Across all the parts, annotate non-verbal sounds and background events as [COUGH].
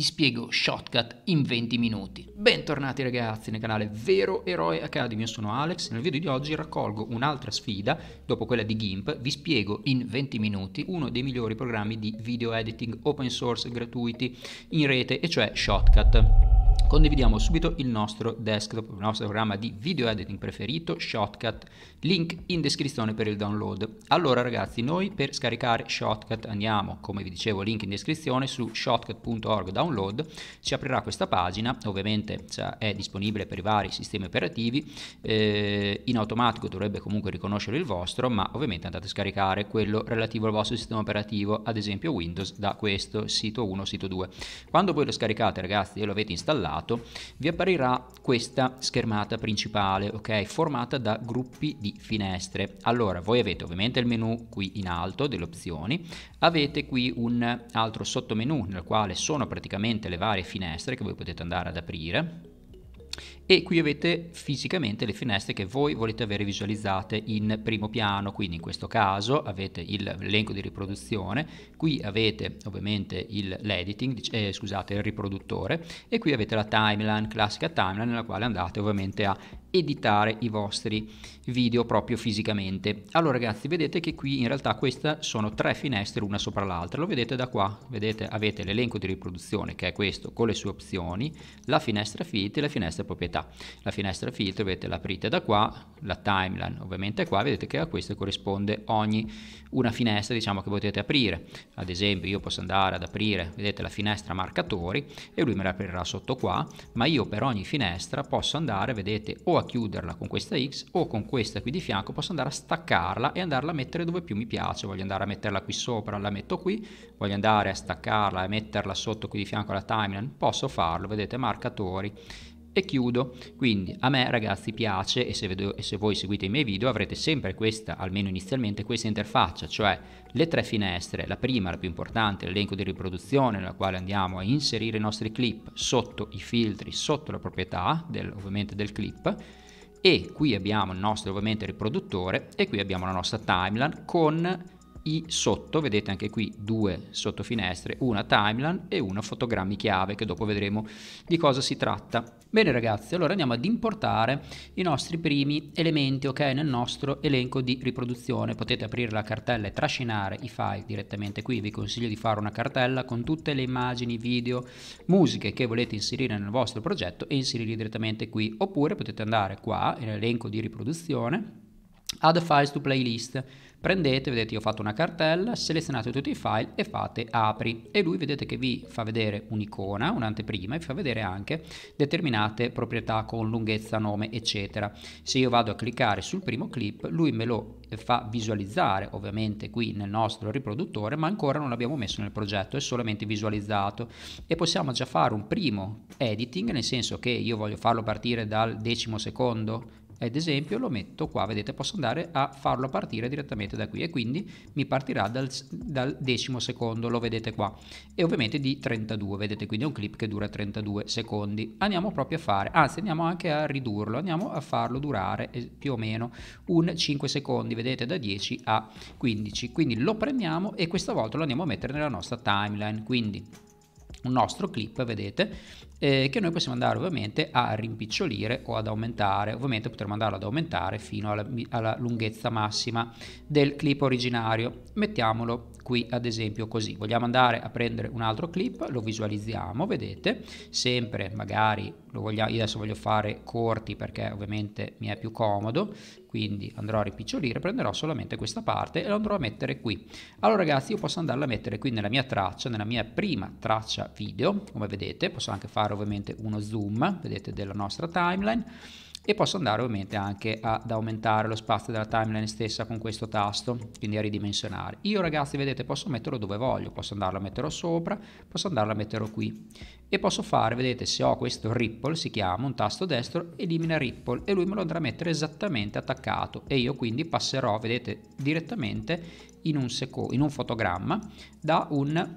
Ti spiego Shotcut in 20 minuti. Bentornati ragazzi nel canale Vero Eroe Academy, io sono Alex. Nel video di oggi raccolgo un'altra sfida, dopo quella di GIMP, vi spiego in 20 minuti uno dei migliori programmi di video editing open source gratuiti in rete, e cioè Shotcut. Condividiamo subito il nostro desktop, il nostro programma di video editing preferito, Shotcut, link in descrizione per il download. Allora ragazzi, noi per scaricare Shotcut andiamo, come vi dicevo, link in descrizione su shotcut.org download, si aprirà questa pagina, ovviamente cioè, è disponibile per i vari sistemi operativi, eh, in automatico dovrebbe comunque riconoscere il vostro, ma ovviamente andate a scaricare quello relativo al vostro sistema operativo, ad esempio Windows, da questo sito 1 sito 2. Quando voi lo scaricate ragazzi e lo avete installato, lato vi apparirà questa schermata principale, ok? Formata da gruppi di finestre. Allora, voi avete ovviamente il menu qui in alto delle opzioni, avete qui un altro sottomenu nel quale sono praticamente le varie finestre che voi potete andare ad aprire e qui avete fisicamente le finestre che voi volete avere visualizzate in primo piano, quindi in questo caso avete l'elenco di riproduzione, qui avete ovviamente l'editing, eh, scusate, il riproduttore e qui avete la timeline, classica timeline nella quale andate ovviamente a editare i vostri video proprio fisicamente. Allora ragazzi vedete che qui in realtà queste sono tre finestre una sopra l'altra, lo vedete da qua, vedete avete l'elenco di riproduzione che è questo con le sue opzioni, la finestra filtri e la finestra proprietà. La finestra filtri vedete l'aprite da qua, la timeline ovviamente è qua, vedete che a questa corrisponde ogni una finestra diciamo che potete aprire, ad esempio io posso andare ad aprire, vedete la finestra marcatori e lui me la aprirà sotto qua, ma io per ogni finestra posso andare, vedete, o a chiuderla con questa X o con questa qui di fianco posso andare a staccarla e andarla a mettere dove più mi piace, voglio andare a metterla qui sopra, la metto qui, voglio andare a staccarla e metterla sotto qui di fianco alla timeline, posso farlo, vedete marcatori e chiudo, quindi a me ragazzi piace e se, vedo, e se, voi seguite i miei video avrete sempre questa, almeno inizialmente, questa interfaccia, cioè le tre finestre, la prima, la più importante, l'elenco di riproduzione nella quale andiamo a inserire i nostri clip sotto i filtri, sotto la proprietà del, ovviamente del clip, e qui abbiamo il nostro ovviamente riproduttore e qui abbiamo la nostra timeline con i sotto, vedete anche qui due sottofinestre, una timeline e una fotogrammi chiave che dopo vedremo di cosa si tratta. Bene ragazzi, allora andiamo ad importare i nostri primi elementi ok, nel nostro elenco di riproduzione. Potete aprire la cartella e trascinare i file direttamente qui, vi consiglio di fare una cartella con tutte le immagini, video, musiche che volete inserire nel vostro progetto e inserirli direttamente qui, oppure potete andare qua, in di riproduzione, add files to playlist, Prendete, vedete io ho fatto una cartella, selezionate tutti i file e fate apri e lui vedete che vi fa vedere un'icona, un'anteprima e vi fa vedere anche determinate proprietà con lunghezza, nome eccetera. Se io vado a cliccare sul primo clip lui me lo fa visualizzare ovviamente qui nel nostro riproduttore ma ancora non l'abbiamo messo nel progetto è solamente visualizzato e possiamo già fare un primo editing nel senso che io voglio farlo partire dal decimo secondo ad esempio lo metto qua, vedete posso andare a farlo partire direttamente da qui e quindi mi partirà dal, dal decimo secondo, lo vedete qua, e ovviamente di 32, vedete quindi è un clip che dura 32 secondi. Andiamo proprio a fare, anzi andiamo anche a ridurlo, andiamo a farlo durare eh, più o meno un 5 secondi, vedete da 10 a 15, quindi lo prendiamo e questa volta lo andiamo a mettere nella nostra timeline, quindi un nostro clip, vedete, eh, che noi possiamo andare ovviamente a rimpicciolire o ad aumentare, ovviamente potremo andare ad aumentare fino alla, alla lunghezza massima del clip originario mettiamolo qui ad esempio così. Vogliamo andare a prendere un altro clip, lo visualizziamo, vedete, sempre magari, lo vogliamo, io adesso voglio fare corti perché ovviamente mi è più comodo, quindi andrò a ripicciolire prenderò solamente questa parte e lo andrò a mettere qui. Allora ragazzi io posso andarla a mettere qui nella mia traccia, nella mia prima traccia video, come vedete, posso anche fare ovviamente uno zoom, vedete, della nostra timeline, e posso andare ovviamente anche ad aumentare lo spazio della timeline stessa con questo tasto quindi a ridimensionare io ragazzi vedete posso metterlo dove voglio posso andarlo a metterlo sopra posso andarlo a metterlo qui e posso fare vedete se ho questo ripple si chiama un tasto destro elimina ripple e lui me lo andrà a mettere esattamente attaccato e io quindi passerò vedete direttamente in un, in un fotogramma da un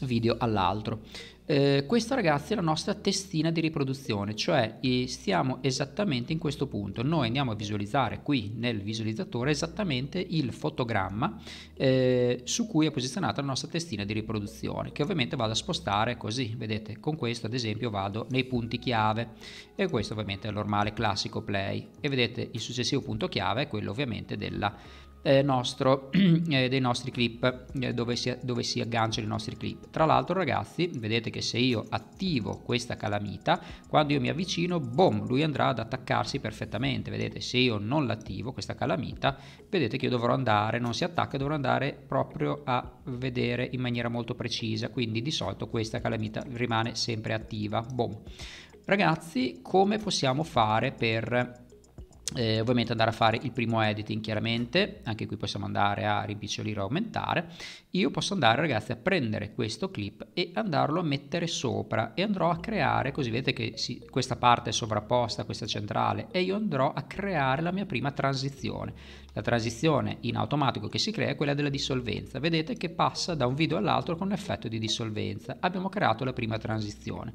video all'altro eh, questa ragazzi è la nostra testina di riproduzione, cioè stiamo esattamente in questo punto, noi andiamo a visualizzare qui nel visualizzatore esattamente il fotogramma eh, su cui è posizionata la nostra testina di riproduzione, che ovviamente vado a spostare così, vedete, con questo ad esempio vado nei punti chiave e questo ovviamente è il normale classico play e vedete il successivo punto chiave è quello ovviamente della eh, nostro, [CLEARS THROAT] eh, dei nostri clip, eh, dove, si, dove si agganciano i nostri clip. Tra l'altro ragazzi, vedete che se io attivo questa calamita, quando io mi avvicino, boom, lui andrà ad attaccarsi perfettamente. Vedete, se io non l'attivo questa calamita, vedete che io dovrò andare, non si attacca, dovrò andare proprio a vedere in maniera molto precisa. Quindi di solito questa calamita rimane sempre attiva. Boom. Ragazzi, come possiamo fare per eh, ovviamente andare a fare il primo editing chiaramente, anche qui possiamo andare a rimpicciolire o aumentare, io posso andare ragazzi a prendere questo clip e andarlo a mettere sopra e andrò a creare, così vedete che si, questa parte è sovrapposta, questa centrale e io andrò a creare la mia prima transizione, la transizione in automatico che si crea è quella della dissolvenza. Vedete che passa da un video all'altro con un effetto di dissolvenza. Abbiamo creato la prima transizione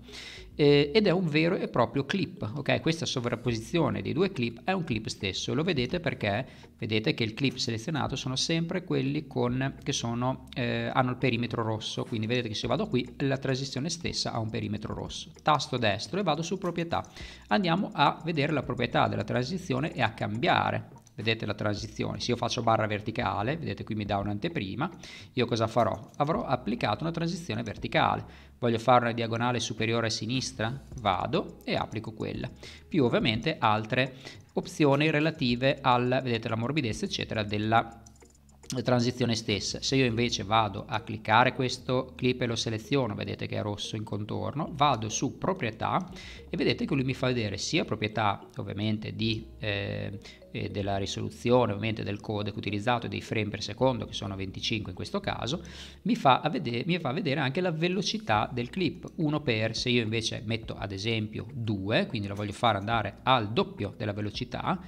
eh, ed è un vero e proprio clip. Okay? Questa sovrapposizione dei due clip è un clip stesso. Lo vedete perché vedete che il clip selezionato sono sempre quelli con, che sono, eh, hanno il perimetro rosso. Quindi vedete che se vado qui la transizione stessa ha un perimetro rosso. Tasto destro e vado su proprietà. Andiamo a vedere la proprietà della transizione e a cambiare vedete la transizione, se io faccio barra verticale, vedete qui mi dà un'anteprima, io cosa farò? Avrò applicato una transizione verticale, voglio fare una diagonale superiore a sinistra, vado e applico quella, più ovviamente altre opzioni relative al, vedete, la morbidezza eccetera della transizione stessa. Se io invece vado a cliccare questo clip e lo seleziono, vedete che è rosso in contorno, vado su proprietà e vedete che lui mi fa vedere sia proprietà ovviamente di, eh, eh della risoluzione, ovviamente del codec utilizzato dei frame per secondo che sono 25 in questo caso, mi fa, vedere, mi fa vedere anche la velocità del clip 1 per, se io invece metto ad esempio 2, quindi lo voglio fare andare al doppio della velocità,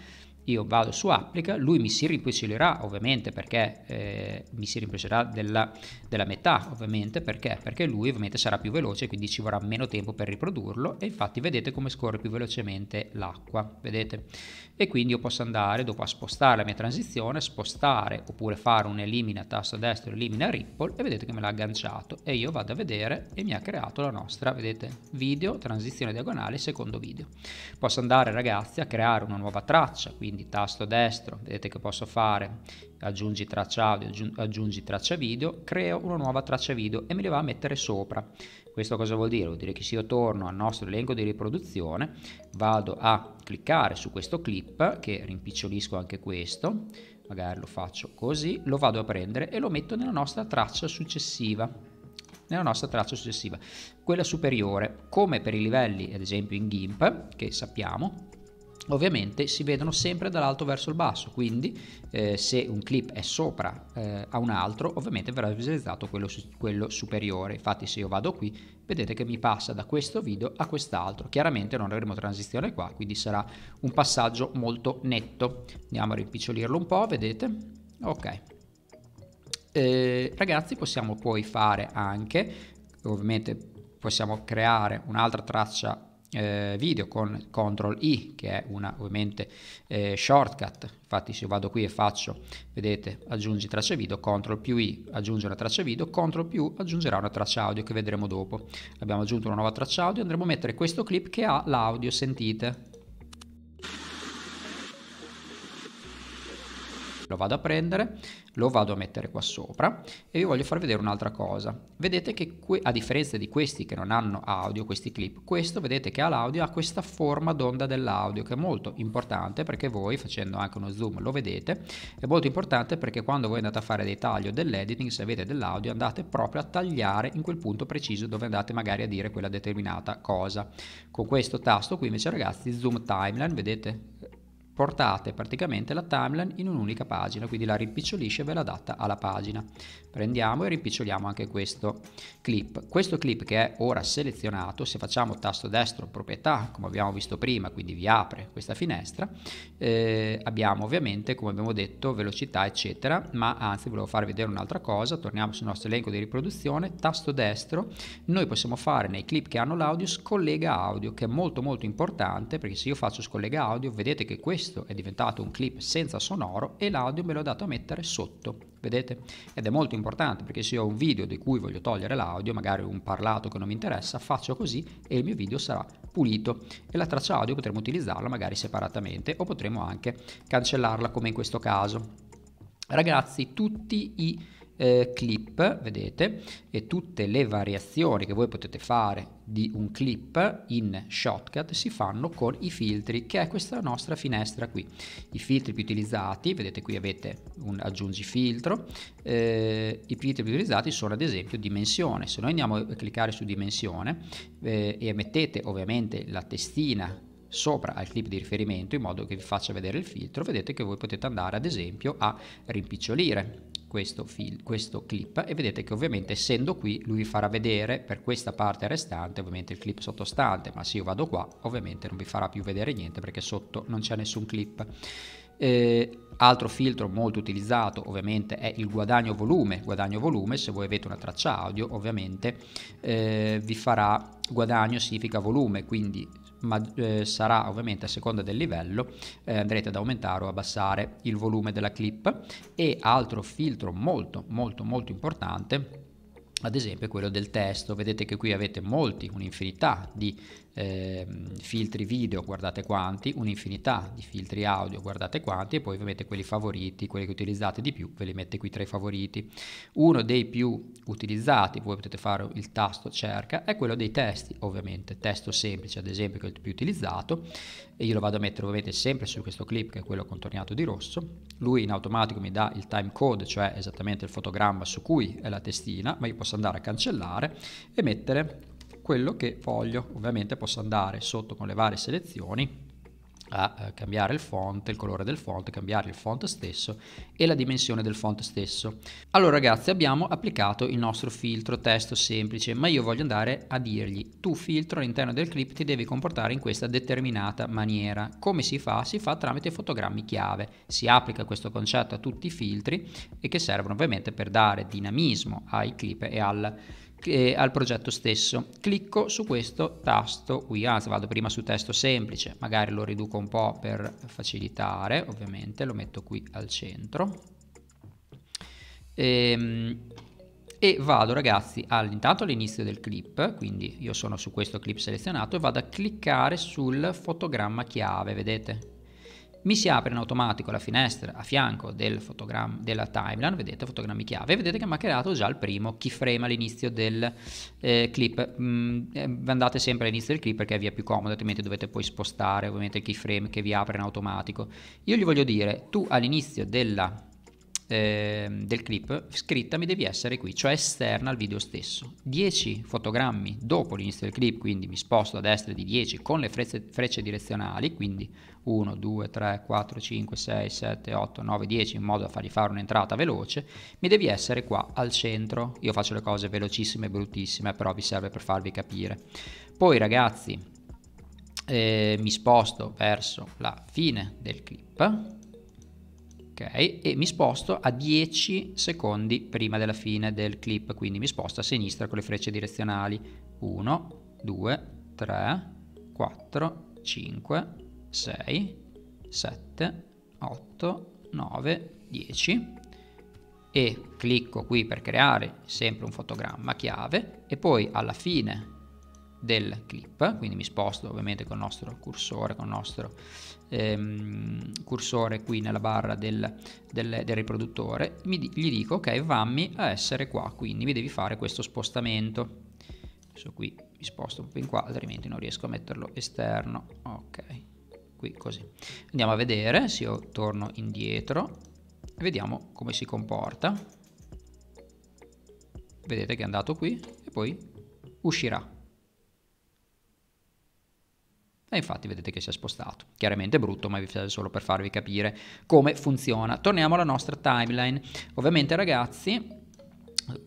io vado su applica, lui mi si rimpicciolerà ovviamente perché eh, mi si rimpicciolerà della, della, metà ovviamente perché? perché lui ovviamente sarà più veloce quindi ci vorrà meno tempo per riprodurlo e infatti vedete come scorre più velocemente l'acqua vedete e quindi io posso andare dopo a spostare la mia transizione spostare oppure fare un elimina tasto destro elimina ripple e vedete che me l'ha agganciato e io vado a vedere e mi ha creato la nostra vedete video transizione diagonale secondo video posso andare ragazzi a creare una nuova traccia quindi quindi tasto destro, vedete che posso fare, aggiungi traccia audio, aggiungi traccia video, creo una nuova traccia video e me le va a mettere sopra. Questo cosa vuol dire? Vuol dire che se io torno al nostro elenco di riproduzione, vado a cliccare su questo clip, che rimpicciolisco anche questo, magari lo faccio così, lo vado a prendere e lo metto nella nostra traccia successiva nella nostra traccia successiva, quella superiore, come per i livelli ad esempio in GIMP che sappiamo ovviamente si vedono sempre dall'alto verso il basso, quindi eh, se un clip è sopra eh, a un altro, ovviamente verrà visualizzato quello, quello, superiore. Infatti se io vado qui, vedete che mi passa da questo video a quest'altro. Chiaramente non avremo transizione qua, quindi sarà un passaggio molto netto. Andiamo a rimpicciolirlo un po', vedete? Ok. Eh, ragazzi, possiamo poi fare anche, ovviamente possiamo creare un'altra traccia eh, video con CTRL I che è una ovviamente eh, shortcut infatti se io vado qui e faccio vedete aggiungi traccia video CTRL più I aggiunge una traccia video CTRL più aggiungerà una traccia audio che vedremo dopo abbiamo aggiunto una nuova traccia audio andremo a mettere questo clip che ha l'audio sentite lo vado a prendere, lo vado a mettere qua sopra e vi voglio far vedere un'altra cosa. Vedete che a differenza di questi che non hanno audio, questi clip, questo vedete che ha l'audio, ha questa forma d'onda dell'audio che è molto importante perché voi facendo anche uno zoom lo vedete, è molto importante perché quando voi andate a fare dei tagli o dell'editing, se avete dell'audio andate proprio a tagliare in quel punto preciso dove andate magari a dire quella determinata cosa. Con questo tasto qui invece ragazzi, zoom timeline, vedete? portate praticamente la timeline in un'unica pagina, quindi la rimpicciolisce e ve la adatta alla pagina. Prendiamo e rimpiccioliamo anche questo clip. Questo clip che è ora selezionato, se facciamo tasto destro proprietà, come abbiamo visto prima, quindi vi apre questa finestra, eh, abbiamo ovviamente, come abbiamo detto, velocità eccetera, ma anzi volevo far vedere un'altra cosa, torniamo sul nostro elenco di riproduzione, tasto destro, noi possiamo fare nei clip che hanno l'audio scollega audio, che è molto molto importante, perché se io faccio scollega audio, vedete che questo questo è diventato un clip senza sonoro e l'audio me l'ho dato a mettere sotto, vedete? Ed è molto importante perché se ho un video di cui voglio togliere l'audio, magari un parlato che non mi interessa, faccio così e il mio video sarà pulito e la traccia audio potremo utilizzarla magari separatamente o potremo anche cancellarla come in questo caso. Ragazzi, tutti i eh, clip, vedete, e tutte le variazioni che voi potete fare di un clip in shortcut si fanno con i filtri, che è questa nostra finestra qui. I filtri più utilizzati, vedete qui avete un aggiungi filtro, eh, i filtri più utilizzati sono ad esempio dimensione. Se noi andiamo a cliccare su dimensione eh, e mettete ovviamente la testina sopra al clip di riferimento in modo che vi faccia vedere il filtro, vedete che voi potete andare ad esempio a rimpicciolire questo, fil- questo clip e vedete che ovviamente essendo qui lui vi farà vedere per questa parte restante ovviamente il clip sottostante ma se io vado qua ovviamente non vi farà più vedere niente perché sotto non c'è nessun clip eh, altro filtro molto utilizzato ovviamente è il guadagno volume. Guadagno volume, se voi avete una traccia audio, ovviamente eh, vi farà guadagno significa volume, quindi ma eh, sarà ovviamente a seconda del livello eh, andrete ad aumentare o abbassare il volume della clip e altro filtro molto molto molto importante ad esempio quello del testo, vedete che qui avete molti, un'infinità di eh, filtri video, guardate quanti, un'infinità di filtri audio, guardate quanti, e poi ovviamente quelli favoriti, quelli che utilizzate di più, ve li mette qui tra i favoriti. Uno dei più utilizzati, voi potete fare il tasto cerca, è quello dei testi, ovviamente, testo semplice, ad esempio, che è il più utilizzato, e io lo vado a mettere ovviamente sempre su questo clip, che è quello contornato di rosso, lui in automatico mi dà il timecode, cioè esattamente il fotogramma su cui è la testina, ma io posso posso andare a cancellare e mettere quello che voglio. Ovviamente posso andare sotto con le varie selezioni a eh, cambiare il font, il colore del font, cambiare il font stesso e la dimensione del font stesso. Allora ragazzi abbiamo applicato il nostro filtro testo semplice, ma io voglio andare a dirgli tu filtro all'interno del clip ti devi comportare in questa determinata maniera. Come si fa? Si fa tramite fotogrammi chiave. Si applica questo concetto a tutti i filtri e che servono ovviamente per dare dinamismo ai clip e al eh, al progetto stesso. Clicco su questo tasto qui, anzi vado prima su testo semplice, magari lo riduco un po' per facilitare, ovviamente lo metto qui al centro. E, ehm, e vado ragazzi all'intanto all'inizio del clip, quindi io sono su questo clip selezionato e vado a cliccare sul fotogramma chiave, vedete? mi si apre in automatico la finestra a fianco del fotogramma della timeline, vedete fotogrammi chiave, e vedete che mi ha creato già il primo keyframe all'inizio del eh, clip. Mm, eh, andate sempre all'inizio del clip perché vi via più comodo, altrimenti dovete poi spostare ovviamente il keyframe che vi apre in automatico. Io gli voglio dire, tu all'inizio della eh, del clip scritta mi devi essere qui, cioè esterna al video stesso. 10 fotogrammi dopo l'inizio del clip, quindi mi sposto a destra di 10 con le frecce, frecce direzionali, quindi 1, 2, 3, 4, 5, 6, 7, 8, 9, 10 in modo da fargli fare un'entrata veloce, mi devi essere qua al centro. Io faccio le cose velocissime e bruttissime, però vi serve per farvi capire. Poi ragazzi, eh, mi sposto verso la fine del clip Okay, e mi sposto a 10 secondi prima della fine del clip, quindi mi sposto a sinistra con le frecce direzionali 1, 2, 3, 4, 5, 6, 7, 8, 9, 10 e clicco qui per creare sempre un fotogramma chiave e poi alla fine del clip, quindi mi sposto ovviamente con il nostro cursore, con il nostro ehm, cursore qui nella barra del, del, del riproduttore, mi, gli dico ok vammi a essere qua, quindi mi devi fare questo spostamento. Adesso qui mi sposto un po' in qua, altrimenti non riesco a metterlo esterno, ok, qui così. Andiamo a vedere, se io torno indietro, vediamo come si comporta. Vedete che è andato qui e poi uscirà e infatti vedete che si è spostato. Chiaramente è brutto, ma vi serve solo per farvi capire come funziona. Torniamo alla nostra timeline. Ovviamente ragazzi,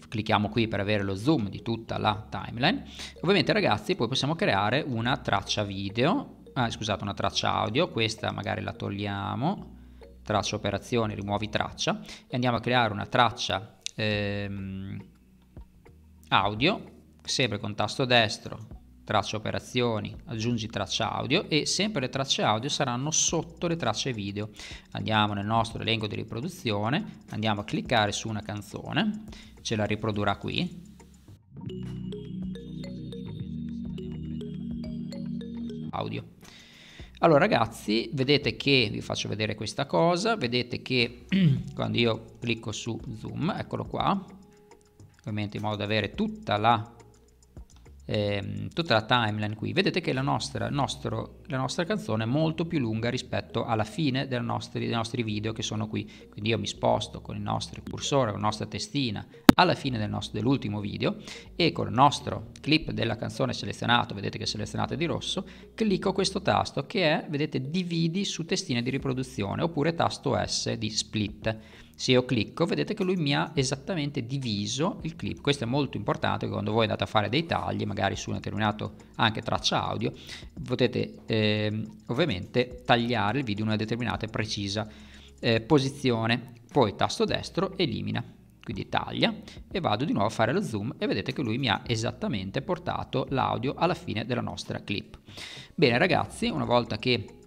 clicchiamo qui per avere lo zoom di tutta la timeline. Ovviamente ragazzi poi possiamo creare una traccia video, ah, scusate una traccia audio, questa magari la togliamo, traccia operazioni, rimuovi traccia e andiamo a creare una traccia ehm, audio, sempre con tasto destro tracce operazioni, aggiungi traccia audio e sempre le tracce audio saranno sotto le tracce video. Andiamo nel nostro elenco di riproduzione, andiamo a cliccare su una canzone, ce la riprodurrà qui. Audio. Allora ragazzi, vedete che, vi faccio vedere questa cosa, vedete che [CLEARS THROAT] quando io clicco su zoom, eccolo qua, ovviamente in modo da avere tutta la eh, tutta la timeline qui, vedete che la nostra, nostro, la nostra, canzone è molto più lunga rispetto alla fine nostri, dei nostri video che sono qui. Quindi io mi sposto con il nostro cursore, con la nostra testina alla fine del nostro, dell'ultimo video e con il nostro clip della canzone selezionato, vedete che è selezionato di rosso, clicco questo tasto che è, vedete, dividi su testina di riproduzione oppure tasto S di split se io clicco vedete che lui mi ha esattamente diviso il clip questo è molto importante quando voi andate a fare dei tagli magari su un determinato anche traccia audio potete eh, ovviamente tagliare il video in una determinata e precisa eh, posizione poi tasto destro elimina quindi taglia e vado di nuovo a fare lo zoom e vedete che lui mi ha esattamente portato l'audio alla fine della nostra clip bene ragazzi una volta che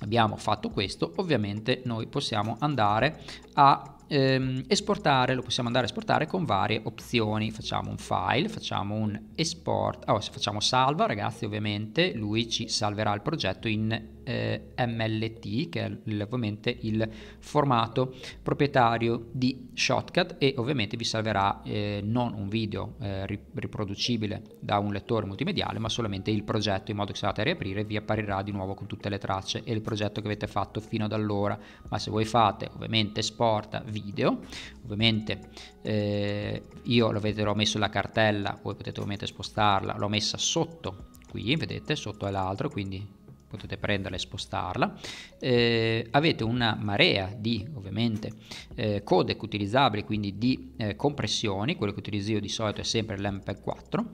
abbiamo fatto questo, ovviamente noi possiamo andare a ehm, esportare, lo possiamo andare a esportare con varie opzioni, facciamo un file, facciamo un export, oh, se facciamo salva ragazzi ovviamente lui ci salverà il progetto in eh, MLT, che è ovviamente il formato proprietario di Shotcut e ovviamente vi salverà eh, non un video eh, riproducibile da un lettore multimediale, ma solamente il progetto in modo che se andate a riaprire vi apparirà di nuovo con tutte le tracce e il progetto che avete fatto fino ad allora. Ma se voi fate ovviamente sport video, ovviamente eh, io l'ho messo la cartella, voi potete ovviamente spostarla, l'ho messa sotto qui, vedete, sotto è l'altro, quindi potete prenderla e spostarla, eh, avete una marea di ovviamente eh, codec utilizzabili, quindi di eh, compressioni, quello che utilizzo io di solito è sempre l'MP4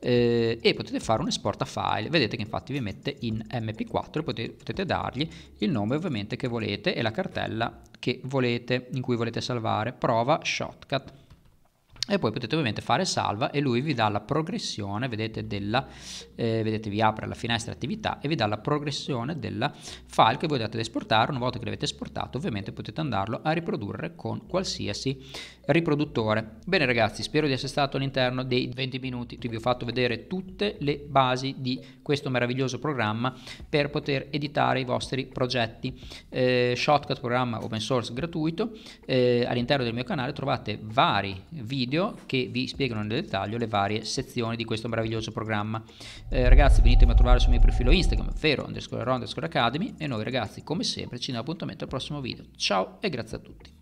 eh, e potete fare un export a file, vedete che infatti vi mette in MP4 potete, potete dargli il nome ovviamente che volete e la cartella che volete, in cui volete salvare, prova shortcut e poi potete ovviamente fare salva e lui vi dà la progressione, vedete, della, eh, vedete vi apre la finestra attività e vi dà la progressione del file che voi andate ad esportare, una volta che l'avete esportato ovviamente potete andarlo a riprodurre con qualsiasi riproduttore. Bene ragazzi, spero di essere stato all'interno dei 20 minuti, vi ho fatto vedere tutte le basi di questo meraviglioso programma per poter editare i vostri progetti. Eh, Shotcut programma open source gratuito, eh, all'interno del mio canale trovate vari video video che vi spiegano nel dettaglio le varie sezioni di questo meraviglioso programma. Eh, ragazzi venitemi a trovare sul mio profilo Instagram, vero underscore underscore academy e noi ragazzi come sempre ci diamo appuntamento al prossimo video. Ciao e grazie a tutti.